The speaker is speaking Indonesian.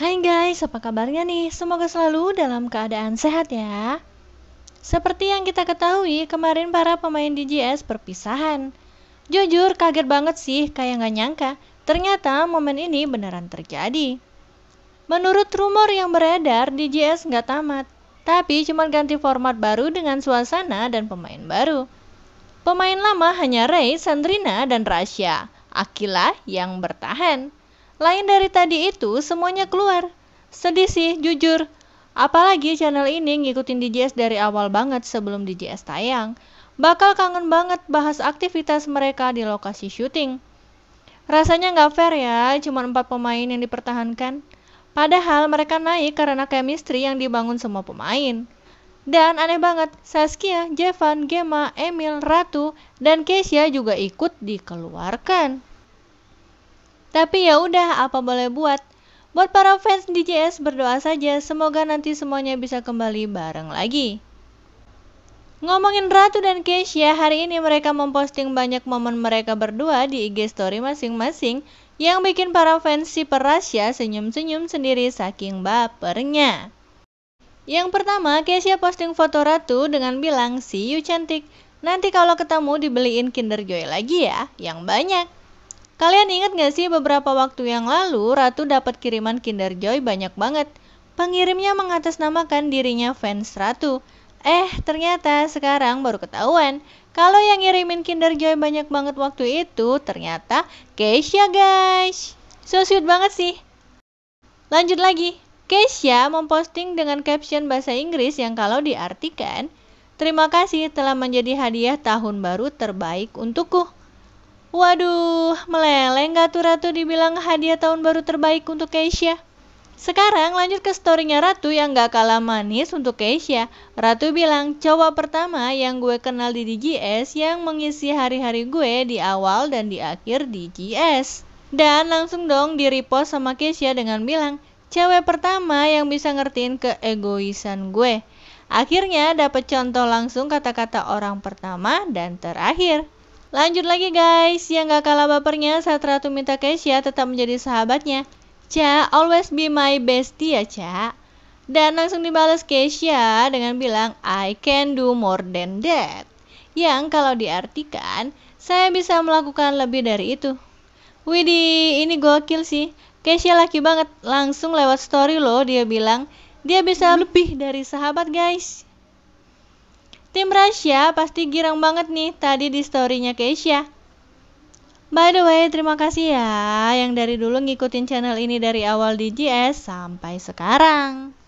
Hai guys, apa kabarnya nih? Semoga selalu dalam keadaan sehat ya. Seperti yang kita ketahui, kemarin para pemain DJS perpisahan. Jujur kaget banget sih, kayak nggak nyangka. Ternyata momen ini beneran terjadi. Menurut rumor yang beredar, DJS nggak tamat. Tapi cuma ganti format baru dengan suasana dan pemain baru. Pemain lama hanya Ray, Sandrina, dan Rasya. Akila yang bertahan. Lain dari tadi itu, semuanya keluar. Sedih sih, jujur. Apalagi channel ini ngikutin DJS dari awal banget sebelum DJS tayang. Bakal kangen banget bahas aktivitas mereka di lokasi syuting. Rasanya nggak fair ya, cuma empat pemain yang dipertahankan. Padahal mereka naik karena chemistry yang dibangun semua pemain. Dan aneh banget, Saskia, Jevan, Gemma, Emil, Ratu, dan Kesia juga ikut dikeluarkan. Tapi ya udah apa boleh buat. Buat para fans DJS berdoa saja semoga nanti semuanya bisa kembali bareng lagi. Ngomongin Ratu dan Keisha, ya, hari ini mereka memposting banyak momen mereka berdua di IG story masing-masing yang bikin para fans si Perasya senyum-senyum sendiri saking bapernya. Yang pertama, Keisha posting foto Ratu dengan bilang, see you cantik, nanti kalau ketemu dibeliin Kinder Joy lagi ya, yang banyak. Kalian ingat gak sih beberapa waktu yang lalu Ratu dapat kiriman Kinder Joy banyak banget. Pengirimnya mengatasnamakan dirinya fans Ratu. Eh, ternyata sekarang baru ketahuan. Kalau yang ngirimin Kinder Joy banyak banget waktu itu ternyata Keisha guys. So sweet banget sih. Lanjut lagi. Keisha memposting dengan caption bahasa Inggris yang kalau diartikan, Terima kasih telah menjadi hadiah tahun baru terbaik untukku. Waduh, meleleh nggak tuh Ratu dibilang hadiah tahun baru terbaik untuk Keisha? Sekarang lanjut ke storynya Ratu yang gak kalah manis untuk Keisha. Ratu bilang, cowok pertama yang gue kenal di DGS yang mengisi hari-hari gue di awal dan di akhir DGS. Dan langsung dong di repost sama Keisha dengan bilang, cewek pertama yang bisa ngertiin keegoisan gue. Akhirnya dapat contoh langsung kata-kata orang pertama dan terakhir. Lanjut lagi guys, yang gak kalah bapernya saat Ratu minta Keisha tetap menjadi sahabatnya. Cha, always be my bestie ya Cha. Dan langsung dibalas Keisha dengan bilang, I can do more than that. Yang kalau diartikan, saya bisa melakukan lebih dari itu. Widi ini gokil sih. Keisha laki banget, langsung lewat story loh dia bilang, dia bisa lebih dari sahabat guys. Tim Rasya pasti girang banget nih tadi di storynya Keisha. By the way, terima kasih ya yang dari dulu ngikutin channel ini dari awal DJS sampai sekarang.